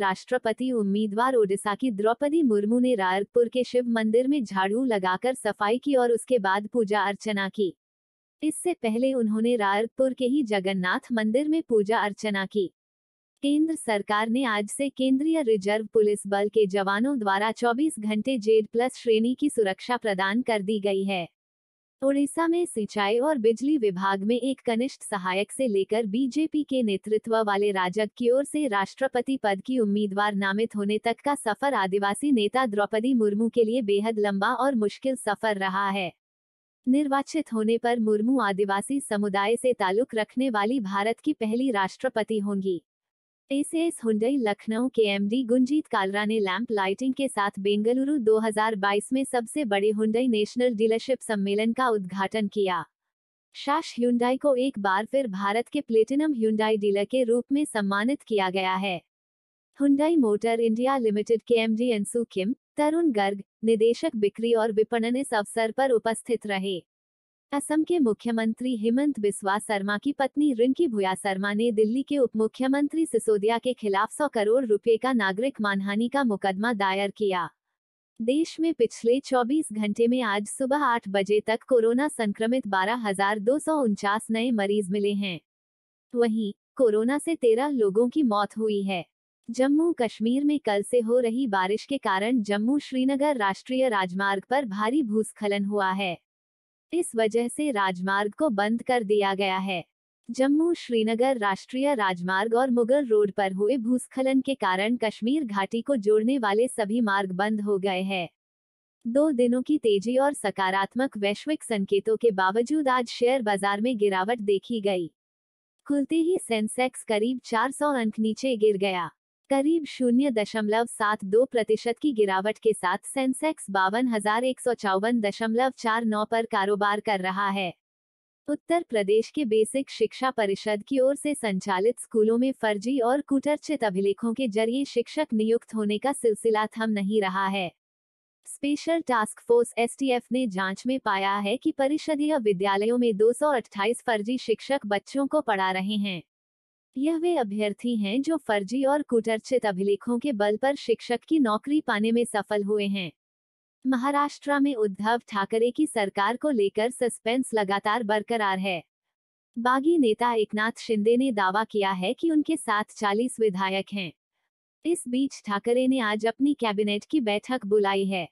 राष्ट्रपति उम्मीदवार ओडिशा की द्रौपदी मुर्मू ने रायपुर के शिव मंदिर में झाड़ू लगाकर सफाई की और उसके बाद पूजा अर्चना की इससे पहले उन्होंने रायपुर के ही जगन्नाथ मंदिर में पूजा अर्चना की केंद्र सरकार ने आज से केंद्रीय रिजर्व पुलिस बल के जवानों द्वारा 24 घंटे जेड प्लस श्रेणी की सुरक्षा प्रदान कर दी गई है ओडिशा में सिंचाई और बिजली विभाग में एक कनिष्ठ सहायक से लेकर बीजेपी के नेतृत्व वाले राजक की ओर से राष्ट्रपति पद की उम्मीदवार नामित होने तक का सफर आदिवासी नेता द्रौपदी मुर्मू के लिए बेहद लंबा और मुश्किल सफर रहा है निर्वाचित होने पर मुर्मू आदिवासी समुदाय से ताल्लुक रखने वाली भारत की पहली राष्ट्रपति होंगी एसीएस हुंडई लखनऊ के एमडी गुंजीत कालरा ने लैंप लाइटिंग के साथ बेंगलुरु 2022 में सबसे बड़े हुंडई नेशनल डीलरशिप सम्मेलन का उद्घाटन किया शाश ह्युंडाई को एक बार फिर भारत के प्लेटिनम ह्युंडाई डीलर के रूप में सम्मानित किया गया है हुंडई मोटर इंडिया लिमिटेड के MD Ansu Kim Tarun Garg निदेशक बिक्री और विपणन इस अवसर पर उपस्थित रहे असम के मुख्यमंत्री हेमंत बिस्वा शर्मा की पत्नी रिंकी भुया शर्मा ने दिल्ली के उप मुख्यमंत्री सिसोदिया के खिलाफ सौ करोड़ रुपए का नागरिक मानहानि का मुकदमा दायर किया देश में पिछले 24 घंटे में आज सुबह 8 बजे तक कोरोना संक्रमित बारह नए मरीज मिले हैं वहीं कोरोना से तेरह लोगों की मौत हुई है जम्मू कश्मीर में कल से हो रही बारिश के कारण जम्मू श्रीनगर राष्ट्रीय राजमार्ग पर भारी भूस्खलन हुआ है इस वजह से राजमार्ग को बंद कर दिया गया है जम्मू श्रीनगर राष्ट्रीय राजमार्ग और मुगल रोड पर हुए भूस्खलन के कारण कश्मीर घाटी को जोड़ने वाले सभी मार्ग बंद हो गए हैं दो दिनों की तेजी और सकारात्मक वैश्विक संकेतों के बावजूद आज शेयर बाजार में गिरावट देखी गई खुलते ही सेंसेक्स करीब 400 अंक नीचे गिर गया करीब शून्य दशमलव सात दो प्रतिशत की गिरावट के साथ सेंसेक्स बावन हजार एक सौ चौवन दशमलव चार नौ पर कारोबार कर रहा है उत्तर प्रदेश के बेसिक शिक्षा परिषद की ओर से संचालित स्कूलों में फर्जी और कुटरचित अभिलेखों के जरिए शिक्षक नियुक्त होने का सिलसिला थम नहीं रहा है स्पेशल टास्क फोर्स एस ने जांच में पाया है कि परिषदीय विद्यालयों में दो फर्जी शिक्षक बच्चों को पढ़ा रहे हैं यह वे अभ्यर्थी हैं जो फर्जी और कुटर्चित अभिलेखों के बल पर शिक्षक की नौकरी पाने में सफल हुए हैं महाराष्ट्र में उद्धव ठाकरे की सरकार को लेकर सस्पेंस लगातार बरकरार है बागी नेता एकनाथ शिंदे ने दावा किया है कि उनके साथ 40 विधायक हैं इस बीच ठाकरे ने आज अपनी कैबिनेट की बैठक बुलाई है